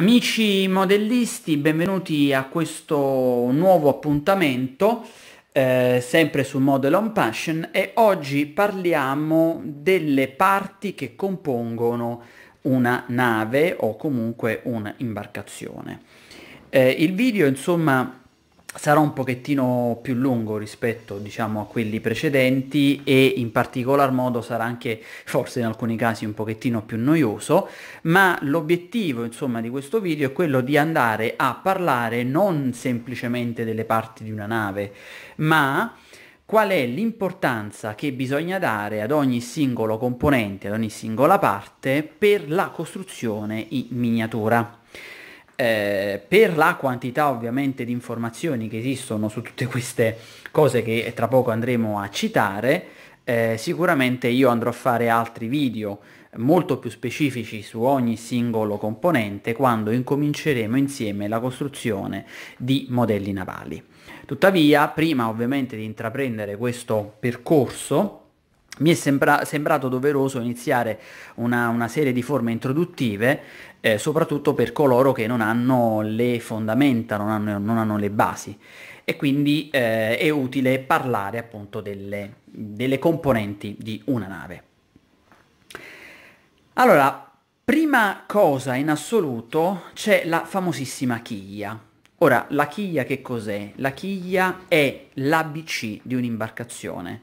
Amici modellisti, benvenuti a questo nuovo appuntamento, eh, sempre su Model on Passion, e oggi parliamo delle parti che compongono una nave o comunque un'imbarcazione. Eh, il video, insomma, sarà un pochettino più lungo rispetto diciamo, a quelli precedenti e in particolar modo sarà anche forse in alcuni casi un pochettino più noioso ma l'obiettivo insomma, di questo video è quello di andare a parlare non semplicemente delle parti di una nave ma qual è l'importanza che bisogna dare ad ogni singolo componente, ad ogni singola parte per la costruzione in miniatura eh, per la quantità ovviamente di informazioni che esistono su tutte queste cose che tra poco andremo a citare, eh, sicuramente io andrò a fare altri video molto più specifici su ogni singolo componente quando incominceremo insieme la costruzione di modelli navali. Tuttavia, prima ovviamente di intraprendere questo percorso, mi è sembra- sembrato doveroso iniziare una, una serie di forme introduttive, eh, soprattutto per coloro che non hanno le fondamenta, non hanno, non hanno le basi. E quindi eh, è utile parlare appunto delle, delle componenti di una nave. Allora, prima cosa in assoluto c'è la famosissima chiglia. Ora, la chiglia che cos'è? La chiglia è l'ABC di un'imbarcazione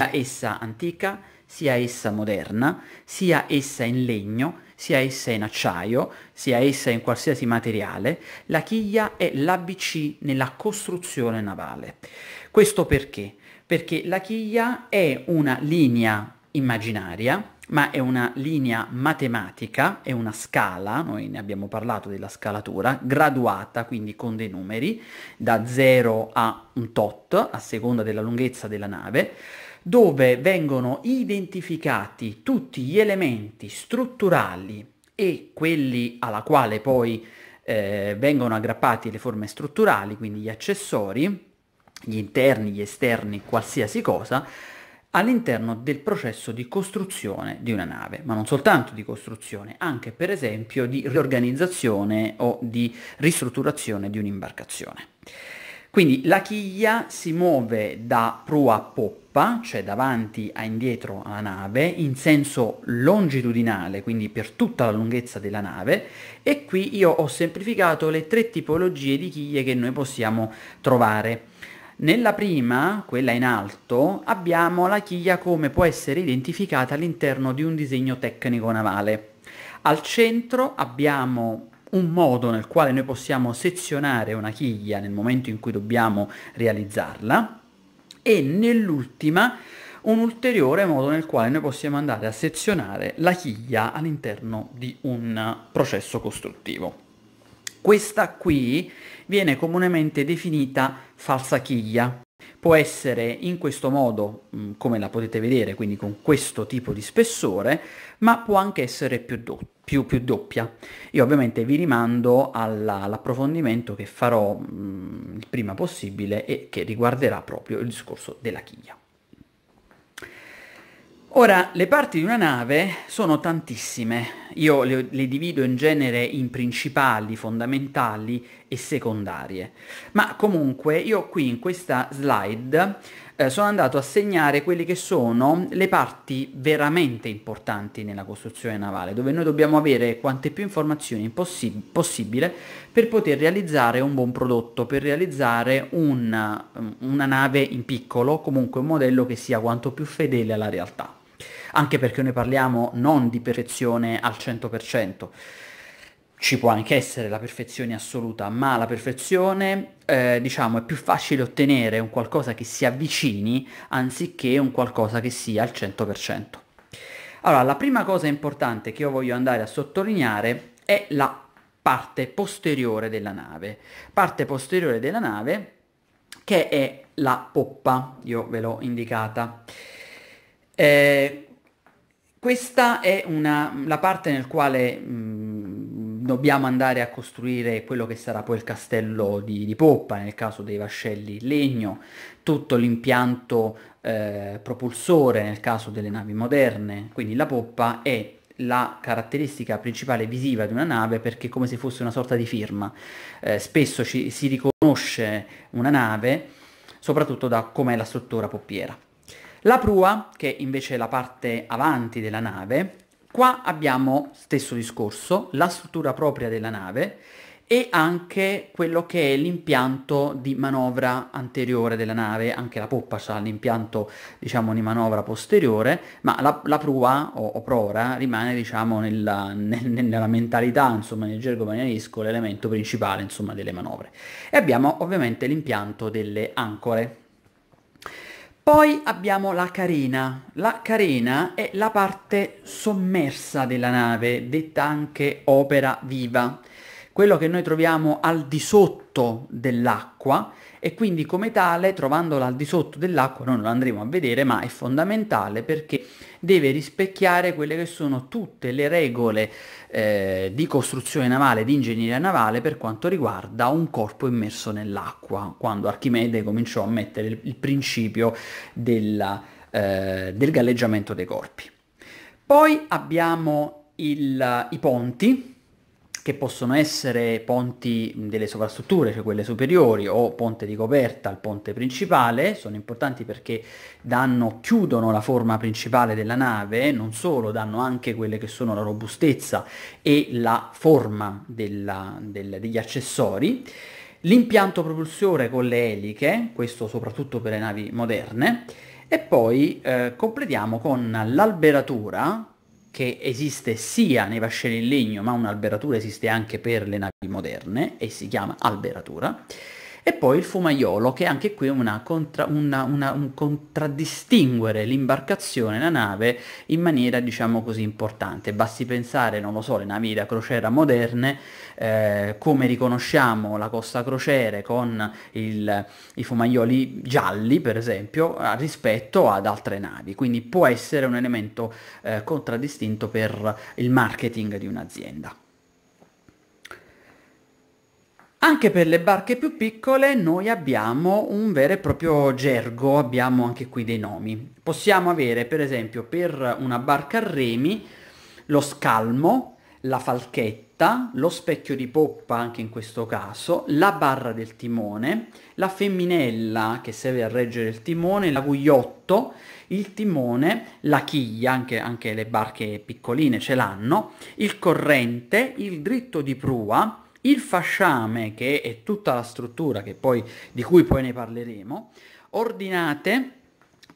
sia essa antica, sia essa moderna, sia essa in legno, sia essa in acciaio, sia essa in qualsiasi materiale, la chiglia è l'ABC nella costruzione navale. Questo perché? Perché la chiglia è una linea immaginaria ma è una linea matematica, è una scala, noi ne abbiamo parlato della scalatura, graduata quindi con dei numeri da 0 a un tot a seconda della lunghezza della nave, dove vengono identificati tutti gli elementi strutturali e quelli alla quale poi eh, vengono aggrappati le forme strutturali, quindi gli accessori, gli interni, gli esterni, qualsiasi cosa, all'interno del processo di costruzione di una nave, ma non soltanto di costruzione, anche per esempio di riorganizzazione o di ristrutturazione di un'imbarcazione. Quindi la chiglia si muove da prua a poppa, cioè davanti a indietro alla nave, in senso longitudinale, quindi per tutta la lunghezza della nave, e qui io ho semplificato le tre tipologie di chiglie che noi possiamo trovare. Nella prima, quella in alto, abbiamo la chiglia come può essere identificata all'interno di un disegno tecnico navale. Al centro abbiamo un modo nel quale noi possiamo sezionare una chiglia nel momento in cui dobbiamo realizzarla e nell'ultima un ulteriore modo nel quale noi possiamo andare a sezionare la chiglia all'interno di un processo costruttivo. Questa qui viene comunemente definita falsa chiglia. Può essere in questo modo, mm, come la potete vedere, quindi con questo tipo di spessore, ma può anche essere più, do- più, più doppia. Io ovviamente vi rimando alla, all'approfondimento che farò mh, mm, il prima possibile e che riguarderà proprio il discorso della chiglia. Ora, le parti di una nave sono tantissime, io le, le, divido in genere in principali, fondamentali e secondarie, ma comunque io qui in questa slide eh, sono andato a segnare quelle che sono le parti veramente importanti nella costruzione navale, dove noi dobbiamo avere quante più informazioni possi possibile per poter realizzare un buon prodotto, per realizzare una, una nave in piccolo, comunque un modello che sia quanto più fedele alla realtà anche perché noi parliamo non di perfezione al 100%, ci può anche essere la perfezione assoluta, ma la perfezione eh, diciamo è più facile ottenere un qualcosa che si avvicini anziché un qualcosa che sia al 100%. Allora, la prima cosa importante che io voglio andare a sottolineare è la parte posteriore della nave. Parte posteriore della nave che è la poppa, io ve l'ho indicata. Eh, questa è una, la parte nel quale mh, mm, dobbiamo andare a costruire quello che sarà poi il castello di, di poppa, nel caso dei vascelli legno, tutto l'impianto eh, propulsore nel caso delle navi moderne, quindi la poppa è la caratteristica principale visiva di una nave perché è come se fosse una sorta di firma. Eh, spesso ci, si riconosce una nave soprattutto da com'è la struttura poppiera. La prua, che invece è la parte avanti della nave, qua abbiamo stesso discorso, la struttura propria della nave e anche quello che è l'impianto di manovra anteriore della nave, anche la poppa ha l'impianto diciamo di manovra posteriore, ma la, la prua o, o, prora rimane diciamo nella, nel, nella mentalità, insomma nel gergo bagnaresco l'elemento principale insomma delle manovre. E abbiamo ovviamente l'impianto delle ancore, poi abbiamo la carena. La carena è la parte sommersa della nave, detta anche opera viva quello che noi troviamo al di sotto dell'acqua e quindi come tale, trovandola al di sotto dell'acqua, noi non lo andremo a vedere, ma è fondamentale perché deve rispecchiare quelle che sono tutte le regole eh, di costruzione navale, di ingegneria navale per quanto riguarda un corpo immerso nell'acqua, quando Archimede cominciò a mettere il, il principio della, eh, del galleggiamento dei corpi. Poi abbiamo il, i ponti, che possono essere ponti delle sovrastrutture, cioè quelle superiori, o ponte di coperta al ponte principale, sono importanti perché danno, chiudono la forma principale della nave, non solo, danno anche quelle che sono la robustezza e la forma della, del, degli accessori. L'impianto propulsore con le eliche, questo soprattutto per le navi moderne, e poi eh, completiamo con l'alberatura che esiste sia nei vascelli in legno, ma un'alberatura esiste anche per le navi moderne e si chiama alberatura. E poi il fumaiolo, che anche qui è una contra, una, una, un contraddistinguere l'imbarcazione, la nave, in maniera diciamo così importante. Basti pensare, non lo so, le navi da crociera moderne, eh, come riconosciamo la Costa Crociere con il, i fumaioli gialli, per esempio, rispetto ad altre navi. Quindi può essere un elemento eh, contraddistinto per il marketing di un'azienda. Anche per le barche più piccole noi abbiamo un vero e proprio gergo, abbiamo anche qui dei nomi. Possiamo avere per esempio per una barca a remi lo scalmo, la falchetta, lo specchio di poppa anche in questo caso, la barra del timone, la femminella che serve a reggere il timone, l'agugliotto, il timone, la chiglia, anche, anche le barche piccoline ce l'hanno, il corrente, il dritto di prua, il fasciame, che è tutta la struttura poi, di cui poi ne parleremo, ordinate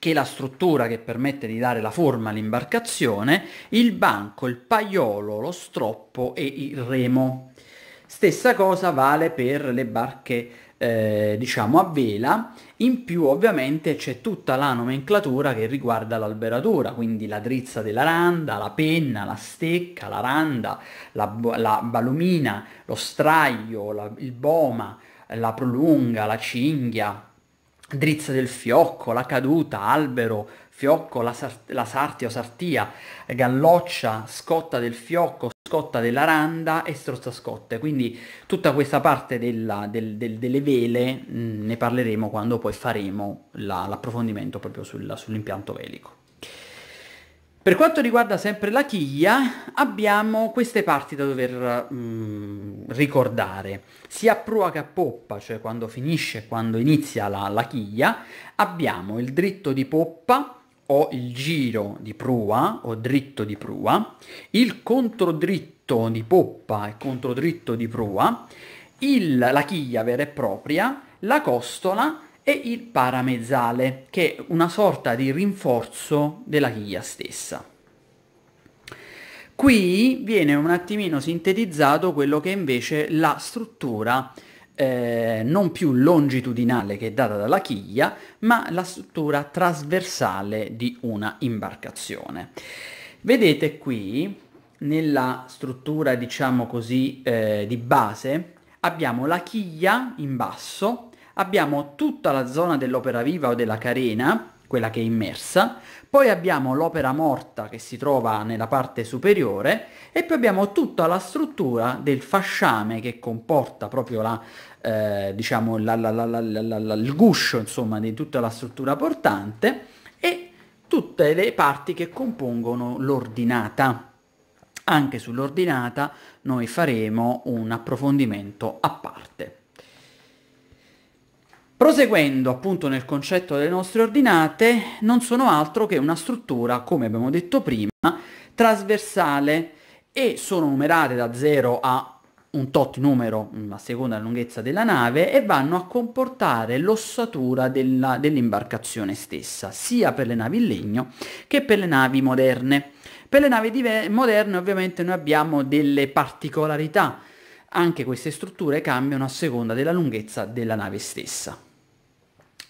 che è la struttura che permette di dare la forma all'imbarcazione, il banco, il paiolo, lo stroppo e il remo. Stessa cosa vale per le barche eh, diciamo a vela, in più ovviamente c'è tutta la nomenclatura che riguarda l'alberatura, quindi la drizza della randa, la penna, la stecca, la randa, la, la balumina, lo straio, la, il boma, la prolunga, la cinghia, drizza del fiocco, la caduta, albero, fiocco, la, sart- la sartia o sartia, galloccia, scotta del fiocco, scotta randa e strozza scotte, quindi tutta questa parte della, del, del, delle vele mh, mm, ne parleremo quando poi faremo la, l'approfondimento proprio sul, sull'impianto velico. Per quanto riguarda sempre la chiglia, abbiamo queste parti da dover mh, mm, ricordare. Sia prua che a poppa, cioè quando finisce quando inizia la, la chiglia, abbiamo il dritto di poppa, ho il giro di prua o dritto di prua, il controdritto di poppa e controdritto di prua, il, la chiglia vera e propria, la costola e il paramezzale, che è una sorta di rinforzo della chiglia stessa. Qui viene un attimino sintetizzato quello che è invece la struttura eh, non più longitudinale che è data dalla chiglia, ma la struttura trasversale di una imbarcazione. Vedete qui, nella struttura diciamo così eh, di base, abbiamo la chiglia in basso, abbiamo tutta la zona dell'opera viva o della carena, quella che è immersa, poi abbiamo l'opera morta che si trova nella parte superiore e poi abbiamo tutta la struttura del fasciame che comporta proprio la, eh, diciamo la, la, il guscio insomma, di tutta la struttura portante e tutte le parti che compongono l'ordinata. Anche sull'ordinata noi faremo un approfondimento a parte. Proseguendo appunto nel concetto delle nostre ordinate, non sono altro che una struttura, come abbiamo detto prima, trasversale e sono numerate da 0 a un tot numero a seconda della lunghezza della nave e vanno a comportare l'ossatura dell'imbarcazione stessa, sia per le navi in legno che per le navi moderne. Per le navi moderne ovviamente noi abbiamo delle particolarità, anche queste strutture cambiano a seconda della lunghezza della nave stessa.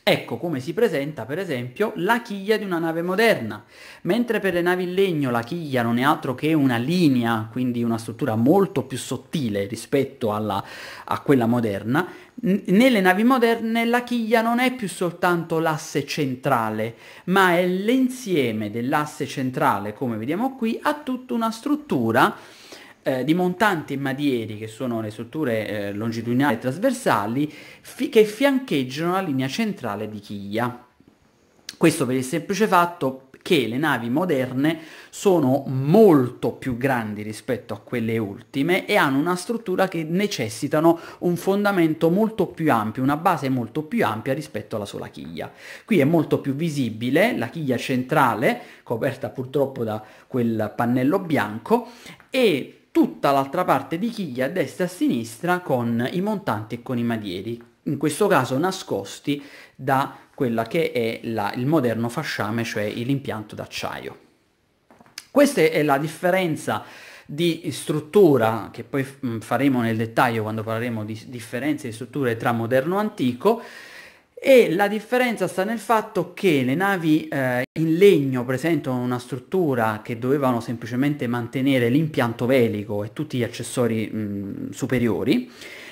Ecco come si presenta per esempio la chiglia di una nave moderna. Mentre per le navi in legno la chiglia non è altro che una linea, quindi una struttura molto più sottile rispetto alla, a quella moderna, nelle navi moderne la chiglia non è più soltanto l'asse centrale, ma è l'insieme dell'asse centrale, come vediamo qui, a tutta una struttura eh, di montanti e madieri, che sono le strutture eh, longitudinali e trasversali, fi- che fiancheggiano la linea centrale di chiglia. Questo per il semplice fatto che le navi moderne sono molto più grandi rispetto a quelle ultime e hanno una struttura che necessitano un fondamento molto più ampio, una base molto più ampia rispetto alla sola chiglia. Qui è molto più visibile la chiglia centrale, coperta purtroppo da quel pannello bianco, e tutta l'altra parte di chiglia a destra e a sinistra con i montanti e con i madieri, in questo caso nascosti da quella che è la, il moderno fasciame, cioè l'impianto d'acciaio. Questa è la differenza di struttura, che poi faremo nel dettaglio quando parleremo di differenze di strutture tra moderno e antico, e la differenza sta nel fatto che le navi eh, in legno presentano una struttura che dovevano semplicemente mantenere l'impianto velico e tutti gli accessori mh, superiori,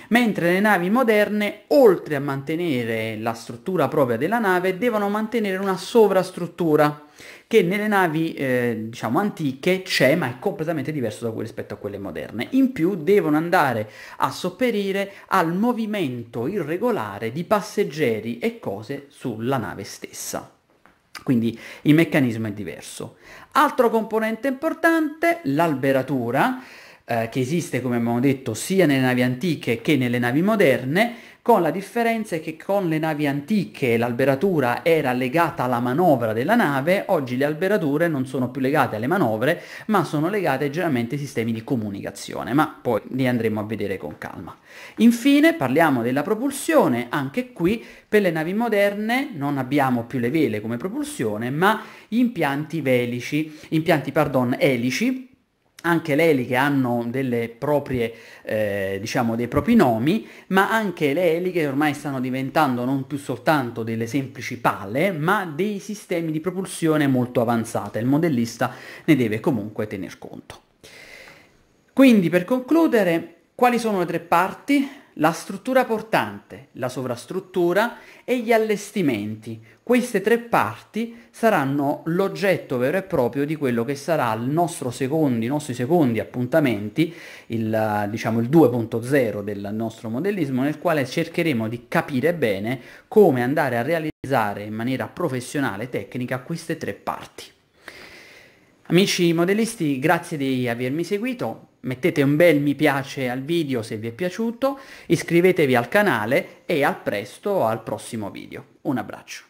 mentre le navi moderne, oltre a mantenere la struttura propria della nave, devono mantenere una sovrastruttura che nelle navi eh, diciamo antiche c'è ma è completamente diverso da rispetto a quelle moderne. In più devono andare a sopperire al movimento irregolare di passeggeri e cose sulla nave stessa. Quindi il meccanismo è diverso. Altro componente importante, l'alberatura, eh, che esiste, come abbiamo detto, sia nelle navi antiche che nelle navi moderne, con la differenza che con le navi antiche l'alberatura era legata alla manovra della nave, oggi le alberature non sono più legate alle manovre, ma sono legate generalmente ai sistemi di comunicazione, ma poi li andremo a vedere con calma. Infine parliamo della propulsione, anche qui per le navi moderne non abbiamo più le vele come propulsione, ma impianti velici, impianti, pardon, elici, anche le eliche hanno delle proprie, eh, diciamo, dei propri nomi, ma anche le eliche ormai stanno diventando non più soltanto delle semplici palle, ma dei sistemi di propulsione molto avanzata. Il modellista ne deve comunque tener conto. Quindi per concludere, quali sono le tre parti? la struttura portante, la sovrastruttura e gli allestimenti. Queste tre parti saranno l'oggetto vero e proprio di quello che sarà il nostro secondo, i nostri secondi appuntamenti, il, diciamo il 2.0 del nostro modellismo, nel quale cercheremo di capire bene come andare a realizzare in maniera professionale e tecnica queste tre parti. Amici modellisti, grazie di avermi seguito mettete un bel mi piace al video se vi è piaciuto, iscrivetevi al canale e al presto al prossimo video. Un abbraccio.